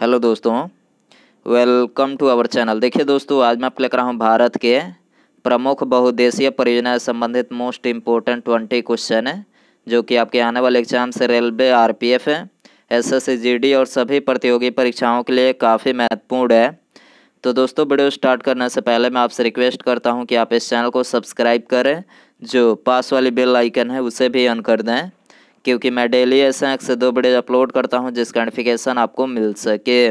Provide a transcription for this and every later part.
hello दोस्तों welcome to our channel देखिए दोस्तों आज मैं आप लेकर रहा हूँ भारत के प्रमुख बहुदेशीय परियोजना से संबंधित मोस्ट इम्पोर्टेंट ट्वेंटी क्वेश्चन है जो कि आपके आने वाले एग्जाम से रेलवे आरपीएफ है एसएससी जीडी और सभी प्रतियोगी परीक्षाओं के लिए काफ़ी महत्वपूर्ण है तो दोस्तों वीडियो स्टार्ट करने से पहले मैं आपसे रिक्वेस्ट करता हूँ कि आप इस चैनल को सब्सक्राइब करें जो पास वाली बेल आइकन है उसे भी ऑन कर दें क्योंकि मैं डेली ऐसे एक से दो वीडियो अपलोड करता हूँ जिसका नोटिफिकेशन आपको मिल सके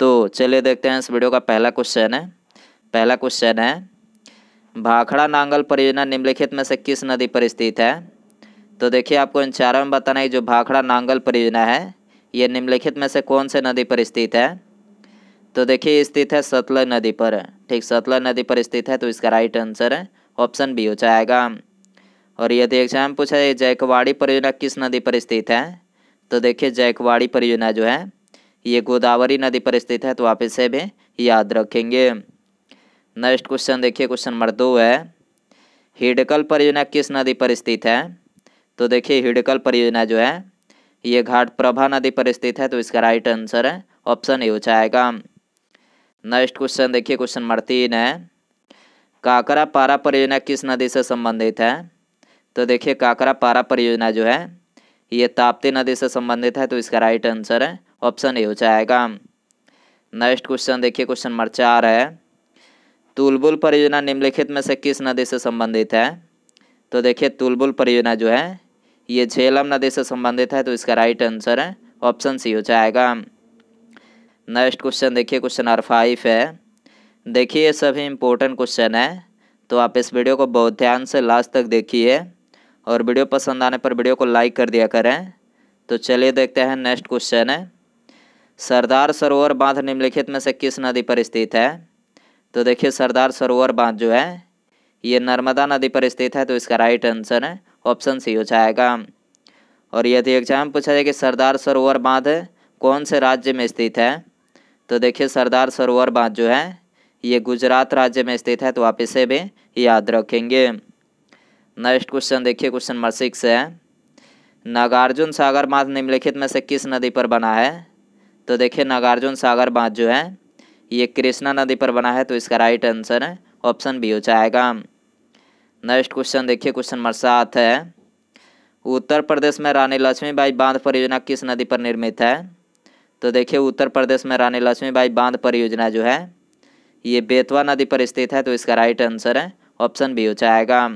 तो चलिए देखते हैं इस वीडियो का पहला क्वेश्चन है पहला क्वेश्चन है भाखड़ा नांगल परियोजना निम्नलिखित में से किस नदी पर स्थित है तो देखिए आपको इन चारों में बताना है जो भाखड़ा नांगल परियोजना है ये निम्नलिखित में से कौन से नदी पर स्थित है तो देखिए स्थित है सतलज नदी पर ठीक सतलज नदी पर स्थित है तो इसका राइट आंसर है ऑप्शन बी हो जाएगा और यदि एग्जाम पूछा है जैकवाड़ी परियोजना किस नदी पर स्थित है तो देखिए जैकवाड़ी परियोजना जो है ये गोदावरी नदी पर स्थित है तो आप इसे भी याद रखेंगे नेक्स्ट क्वेश्चन देखिए क्वेश्चन नंबर दो है हिडकल परियोजना किस नदी पर स्थित है तो देखिए हिडकल परियोजना जो है ये घाट प्रभा नदी पर स्थित है तो इसका राइट आंसर है ऑप्शन ए हो जाएगा नेक्स्ट क्वेश्चन देखिए क्वेश्चन नंबर तीन है काकरा पारा परियोजना किस नदी से संबंधित है तो देखिए काकरा पारा परियोजना जो है ये ताप्ती नदी से संबंधित है तो इसका राइट आंसर है ऑप्शन ए हो जाएगा नेक्स्ट क्वेश्चन देखिए क्वेश्चन नंबर चार है तुलबुल परियोजना निम्नलिखित में से किस नदी से संबंधित है तो देखिए तुलबुल परियोजना जो है ये झेलम नदी से संबंधित है तो इसका राइट आंसर है ऑप्शन सी हो जाएगा नेक्स्ट क्वेश्चन देखिए क्वेश्चन नंबर फाइव है देखिए ये सभी इम्पोर्टेंट क्वेश्चन है तो आप इस वीडियो को बहुत ध्यान से लास्ट तक देखिए और वीडियो पसंद आने पर वीडियो को लाइक कर दिया करें तो चलिए देखते हैं नेक्स्ट क्वेश्चन है सरदार सरोवर बांध निम्नलिखित में से किस नदी पर स्थित है तो देखिए सरदार सरोवर बांध जो है ये नर्मदा नदी पर स्थित है तो इसका राइट आंसर है ऑप्शन सी हो जाएगा और यदि एग्जाम पूछा जाए कि सरदार सरोवर बांध कौन से राज्य में स्थित है तो देखिए सरदार सरोवर बांध जो है ये गुजरात राज्य में स्थित है तो आप इसे भी याद रखेंगे नेक्स्ट क्वेश्चन देखिए क्वेश्चन नंबर सिक्स है नागार्जुन सागर बांध निम्नलिखित में से किस नदी पर बना है तो देखिए नागार्जुन सागर बांध जो है ये कृष्णा नदी पर बना है तो इसका राइट आंसर है ऑप्शन बी हो जाएगा नेक्स्ट क्वेश्चन देखिए क्वेश्चन नंबर सात है उत्तर प्रदेश में रानी लक्ष्मीबाई बांध परियोजना किस नदी पर निर्मित है तो देखिए उत्तर प्रदेश में रानी लक्ष्मीबाई बांध परियोजना जो है ये बेतवा नदी पर स्थित है तो इसका राइट आंसर है ऑप्शन बी हो जाएगा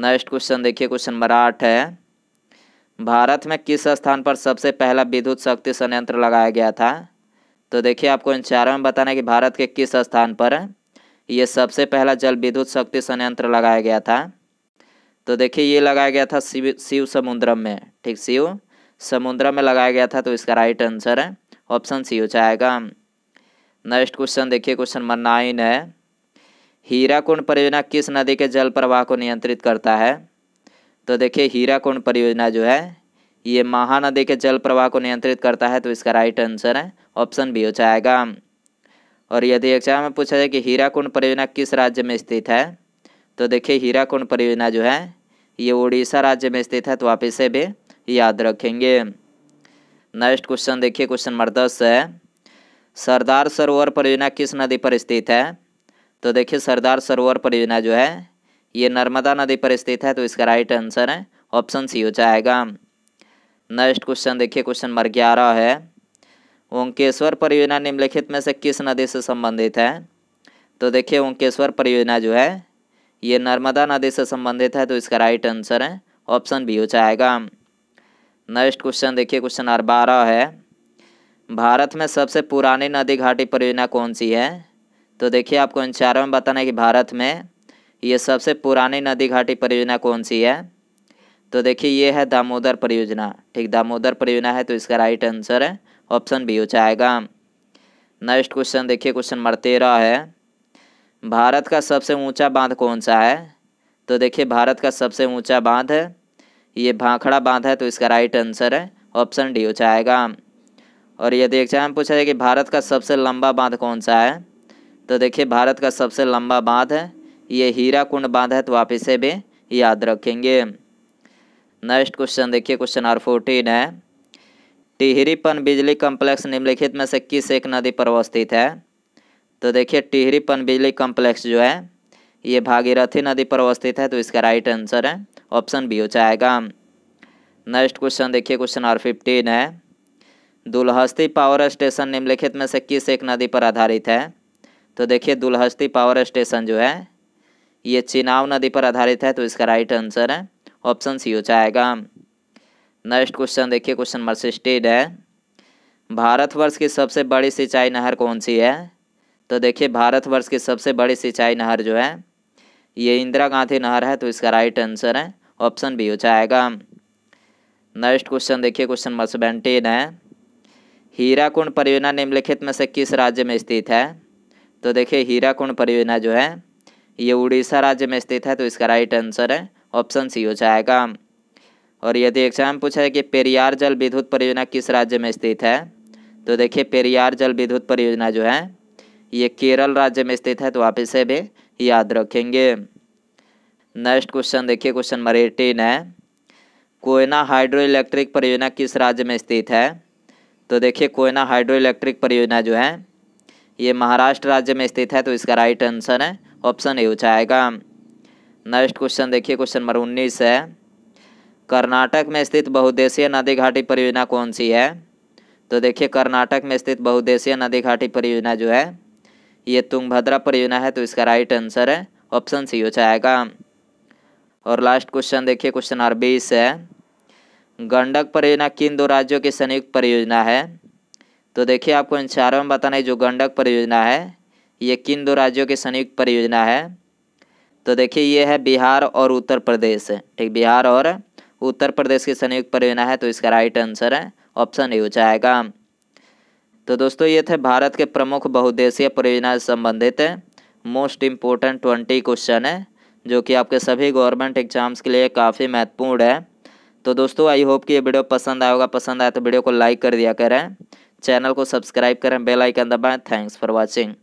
नेक्स्ट क्वेश्चन देखिए क्वेश्चन नंबर आठ है भारत में किस स्थान पर सबसे पहला विद्युत शक्ति संयंत्र लगाया गया था तो देखिए आपको इन चारों में बताना है कि भारत के किस स्थान पर ये सबसे पहला जल विद्युत शक्ति संयंत्र लगाया गया था तो देखिए ये लगाया गया था शिव शिव समुद्रम में ठीक शिव समुद्रम में लगाया गया था तो इसका राइट आंसर है ऑप्शन सी हो जाएगा नेक्स्ट क्वेश्चन देखिए क्वेश्चन नंबर नाइन है हीराकुंड परियोजना किस नदी के जल प्रवाह को नियंत्रित करता है तो देखिए हीराकुंड परियोजना जो है ये महानदी के जल प्रवाह को नियंत्रित करता है तो इसका राइट आंसर है ऑप्शन बी हो जाएगा और यदि एग्जाम में पूछा जाए कि हीराकुंड परियोजना किस राज्य में स्थित है तो देखिए हीराकुंड परियोजना जो है ये उड़ीसा राज्य में स्थित है तो आप इसे भी याद रखेंगे नेक्स्ट क्वेश्चन देखिए क्वेश्चन नंबर दस है सरदार सरोवर परियोजना किस नदी पर स्थित है तो देखिए सरदार सरोवर परियोजना जो है ये नर्मदा नदी पर स्थित है तो इसका राइट आंसर है ऑप्शन सी हो जाएगा नेक्स्ट क्वेश्चन देखिए क्वेश्चन नंबर ग्यारह है ओंकेश्वर परियोजना निम्नलिखित में से किस नदी से संबंधित है तो देखिए ओंकेश्वर परियोजना जो है ये नर्मदा नदी से संबंधित है तो इसका राइट आंसर है ऑप्शन बी हो जाएगा नेक्स्ट क्वेश्चन देखिए क्वेश्चन नंबर बारह है भारत में सबसे पुरानी नदी घाटी परियोजना कौन सी है तो देखिए आपको इन चारों में बताना है कि भारत में ये सबसे पुरानी नदी घाटी परियोजना कौन सी है तो देखिए ये है दामोदर परियोजना ठीक दामोदर परियोजना है तो इसका राइट आंसर है ऑप्शन बी हो जाएगा नेक्स्ट क्वेश्चन देखिए क्वेश्चन नंबर तेरह है भारत का सबसे ऊंचा बांध कौन सा है तो देखिए भारत का सबसे ऊंचा बांध है ये भाखड़ा बांध है तो इसका राइट आंसर है ऑप्शन डी हो जाएगा और यदि एग्जाम पूछा जाए कि भारत का सबसे लंबा बांध कौन सा है तो देखिए भारत का सबसे लंबा बांध है ये हीरा कुंड बांध है तो आप इसे भी याद रखेंगे नेक्स्ट क्वेश्चन देखिए क्वेश्चन आर फोर्टीन है टिहरीपन बिजली कम्प्लेक्स निम्नलिखित में से किस एक नदी पर अवस्थित है तो देखिए टिहरीपन बिजली कम्प्लेक्स जो है ये भागीरथी नदी पर अवस्थित है तो इसका राइट आंसर है ऑप्शन बी हो जाएगा नेक्स्ट क्वेश्चन देखिए क्वेश्चन आर फिफ्टीन है दुलहस्ती पावर स्टेशन निम्नलिखित में से किस एक नदी पर आधारित है तो देखिए दुलहस्ती पावर स्टेशन जो है ये चिनाव नदी पर आधारित है तो इसका राइट आंसर है ऑप्शन सी हो जाएगा नेक्स्ट क्वेश्चन देखिए क्वेश्चन नंबर सिक्सटीन है भारतवर्ष की सबसे बड़ी सिंचाई नहर कौन सी है तो देखिए भारतवर्ष की सबसे बड़ी सिंचाई नहर जो है ये इंदिरा गांधी नहर है तो इसका राइट आंसर है ऑप्शन बी हो जाएगा नेक्स्ट क्वेश्चन देखिए क्वेश्चन नंबर सेवेंटीन है हीराकुंड परियोजना निम्नलिखित में से किस राज्य में स्थित है तो देखिए हीराकुंड परियोजना जो है ये उड़ीसा राज्य में स्थित है तो इसका राइट आंसर है ऑप्शन सी हो जाएगा और यदि एग्जाम पूछा है कि पेरियार जल विद्युत परियोजना किस राज्य में स्थित है तो देखिए पेरियार जल विद्युत परियोजना जो है ये केरल राज्य में स्थित है तो आप इसे भी याद रखेंगे नेक्स्ट क्वेश्चन देखिए क्वेश्चन नंबर एटीन है कोयना हाइड्रो इलेक्ट्रिक परियोजना किस राज्य में स्थित है तो देखिए कोयना हाइड्रो इलेक्ट्रिक परियोजना जो है ये महाराष्ट्र राज्य में स्थित है तो इसका राइट आंसर है ऑप्शन ए हो जाएगा नेक्स्ट क्वेश्चन देखिए क्वेश्चन नंबर उन्नीस है कर्नाटक में स्थित बहुद्देशीय नदी घाटी परियोजना कौन सी है तो देखिए कर्नाटक में स्थित बहुद्देशीय नदी घाटी परियोजना जो है ये तुंगभद्रा परियोजना है तो इसका राइट आंसर है ऑप्शन सी हो जाएगा और लास्ट क्वेश्चन देखिए क्वेश्चन नंबर बीस है गंडक परियोजना किन दो राज्यों की संयुक्त परियोजना है तो देखिए आपको इन चारों में बताना है जो गंडक परियोजना है ये किन दो राज्यों के संयुक्त परियोजना है तो देखिए ये है बिहार और उत्तर प्रदेश ठीक बिहार और उत्तर प्रदेश की संयुक्त परियोजना है तो इसका राइट आंसर है ऑप्शन ए हो जाएगा तो दोस्तों ये थे भारत के प्रमुख बहुद्देशीय परियोजना से संबंधित मोस्ट इम्पोर्टेंट ट्वेंटी क्वेश्चन है जो कि आपके सभी गवर्नमेंट एग्जाम्स के लिए काफ़ी महत्वपूर्ण है तो दोस्तों आई होप कि ये वीडियो पसंद आएगा पसंद आए तो वीडियो को लाइक कर दिया करें चैनल को सब्सक्राइब करें बेल आइकन दबाएं थैंक्स फॉर वॉचिंग